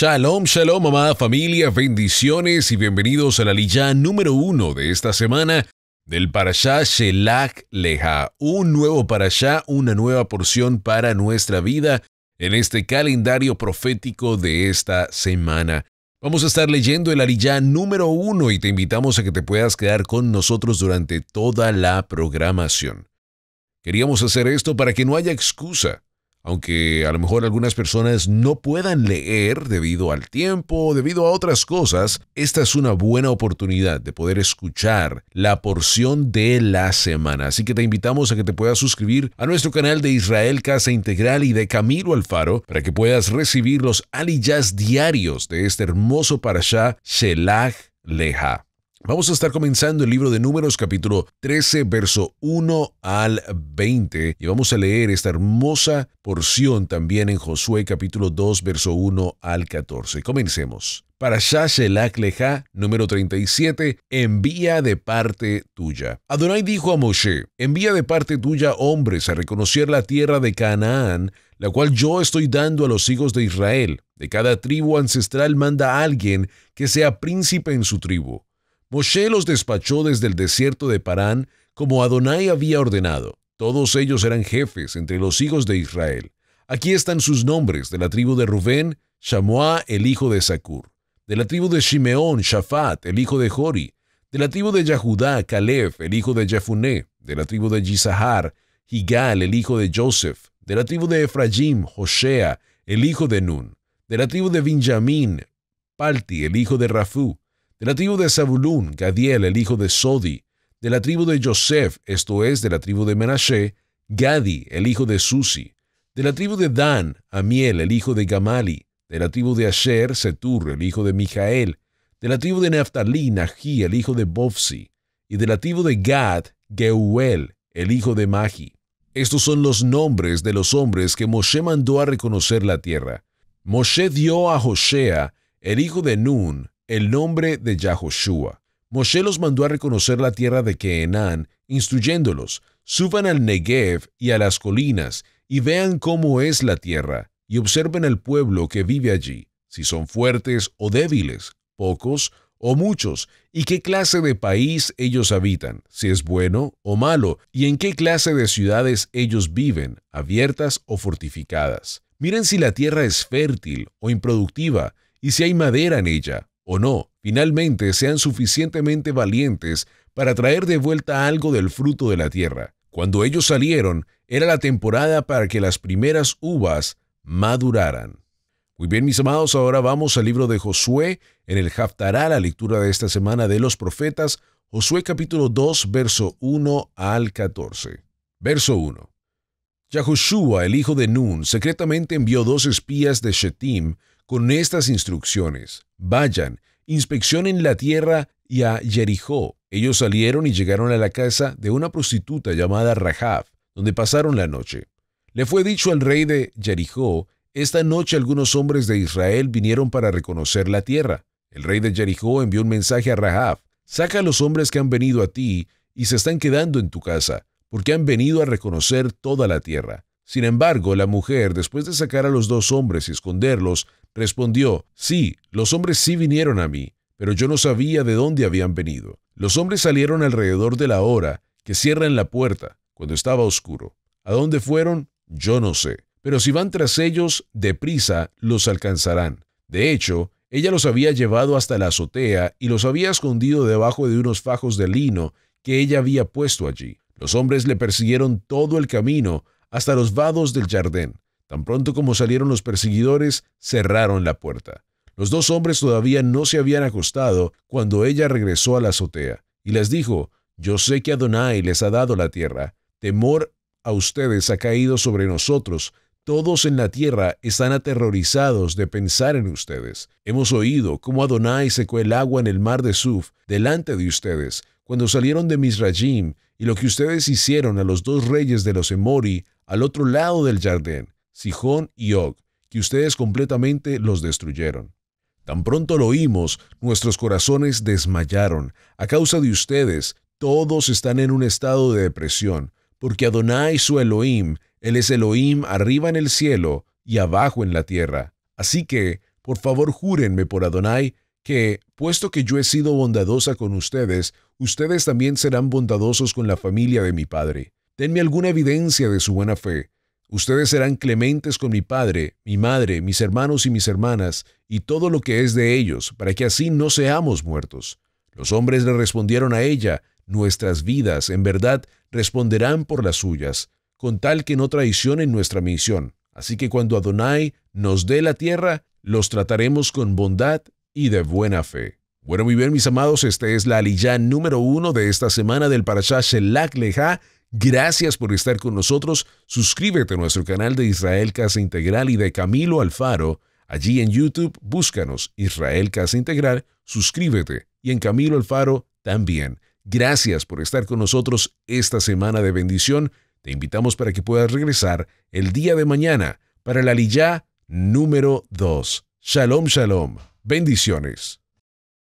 Shalom, shalom, amada familia, bendiciones y bienvenidos a la número uno de esta semana del Parashá Shelach Leha, Un nuevo Parashá, una nueva porción para nuestra vida en este calendario profético de esta semana. Vamos a estar leyendo el Aliyah número uno y te invitamos a que te puedas quedar con nosotros durante toda la programación. Queríamos hacer esto para que no haya excusa aunque a lo mejor algunas personas no puedan leer debido al tiempo o debido a otras cosas, esta es una buena oportunidad de poder escuchar la porción de la semana. Así que te invitamos a que te puedas suscribir a nuestro canal de Israel Casa Integral y de Camilo Alfaro para que puedas recibir los aliyas diarios de este hermoso parashá Shelach Leja. Vamos a estar comenzando el libro de Números capítulo 13, verso 1 al 20, y vamos a leer esta hermosa porción también en Josué capítulo 2, verso 1 al 14. Comencemos. Para Shashelach Leja, número 37, envía de parte tuya. Adonai dijo a Moshe, envía de parte tuya hombres a reconocer la tierra de Canaán, la cual yo estoy dando a los hijos de Israel. De cada tribu ancestral manda a alguien que sea príncipe en su tribu. Moshe los despachó desde el desierto de Parán, como Adonai había ordenado. Todos ellos eran jefes entre los hijos de Israel. Aquí están sus nombres, de la tribu de Rubén, Shamoá, el hijo de Zakur. De la tribu de Shimeón, Shafat, el hijo de Jori. De la tribu de Yahudá, Caleb, el hijo de Jefuné. De la tribu de Yisahar, Higal, el hijo de Joseph. De la tribu de Efraim, Joshea el hijo de Nun. De la tribu de Benjamín, Palti, el hijo de Rafú de la tribu de Zabulún, Gadiel, el hijo de Sodi. De la tribu de Joseph, esto es, de la tribu de Menashe, Gadi, el hijo de Susi. De la tribu de Dan, Amiel, el hijo de Gamali. De la tribu de Asher, Setur, el hijo de Mijael. De la tribu de Neftalí, Nají, el hijo de Bofsi. Y de la tribu de Gad, Geuel, el hijo de Magi. Estos son los nombres de los hombres que Moshe mandó a reconocer la tierra. Moshe dio a Josea, el hijo de Nun, el nombre de Yahoshua. Moshe los mandó a reconocer la tierra de Queenán, instruyéndolos, suban al Negev y a las colinas, y vean cómo es la tierra, y observen al pueblo que vive allí, si son fuertes o débiles, pocos o muchos, y qué clase de país ellos habitan, si es bueno o malo, y en qué clase de ciudades ellos viven, abiertas o fortificadas. Miren si la tierra es fértil o improductiva, y si hay madera en ella, o no, finalmente sean suficientemente valientes para traer de vuelta algo del fruto de la tierra. Cuando ellos salieron, era la temporada para que las primeras uvas maduraran. Muy bien, mis amados, ahora vamos al libro de Josué, en el Haftará, la lectura de esta semana de los profetas, Josué capítulo 2, verso 1 al 14. Verso 1. Yahushua, el hijo de Nun, secretamente envió dos espías de Shetim con estas instrucciones. Vayan, inspeccionen la tierra y a Jericó. Ellos salieron y llegaron a la casa de una prostituta llamada Rahab, donde pasaron la noche. Le fue dicho al rey de Jericó, esta noche algunos hombres de Israel vinieron para reconocer la tierra. El rey de Jericó envió un mensaje a Rahab, saca a los hombres que han venido a ti y se están quedando en tu casa porque han venido a reconocer toda la tierra. Sin embargo, la mujer, después de sacar a los dos hombres y esconderlos, respondió, Sí, los hombres sí vinieron a mí, pero yo no sabía de dónde habían venido. Los hombres salieron alrededor de la hora que cierran la puerta, cuando estaba oscuro. ¿A dónde fueron? Yo no sé. Pero si van tras ellos, deprisa los alcanzarán. De hecho, ella los había llevado hasta la azotea y los había escondido debajo de unos fajos de lino que ella había puesto allí. Los hombres le persiguieron todo el camino hasta los vados del jardín. Tan pronto como salieron los perseguidores, cerraron la puerta. Los dos hombres todavía no se habían acostado cuando ella regresó a la azotea y les dijo, Yo sé que Adonai les ha dado la tierra. Temor a ustedes ha caído sobre nosotros. Todos en la tierra están aterrorizados de pensar en ustedes. Hemos oído cómo Adonai secó el agua en el mar de Suf delante de ustedes, cuando salieron de Misrayim y lo que ustedes hicieron a los dos reyes de los Emori al otro lado del jardín, Sijón y Og, que ustedes completamente los destruyeron. Tan pronto lo oímos, nuestros corazones desmayaron. A causa de ustedes, todos están en un estado de depresión, porque Adonai su Elohim, Él es Elohim arriba en el cielo y abajo en la tierra. Así que, por favor, júrenme por Adonai que, puesto que yo he sido bondadosa con ustedes, ustedes también serán bondadosos con la familia de mi padre. Denme alguna evidencia de su buena fe. Ustedes serán clementes con mi padre, mi madre, mis hermanos y mis hermanas, y todo lo que es de ellos, para que así no seamos muertos. Los hombres le respondieron a ella, nuestras vidas, en verdad, responderán por las suyas, con tal que no traicionen nuestra misión. Así que cuando Adonai nos dé la tierra, los trataremos con bondad y de buena fe. Bueno, muy bien, mis amados, esta es la aliyah número uno de esta semana del Parashá Shelach Gracias por estar con nosotros. Suscríbete a nuestro canal de Israel Casa Integral y de Camilo Alfaro. Allí en YouTube, búscanos Israel Casa Integral, suscríbete y en Camilo Alfaro también. Gracias por estar con nosotros esta semana de bendición. Te invitamos para que puedas regresar el día de mañana para la Aliyah número dos. Shalom, shalom. Bendiciones.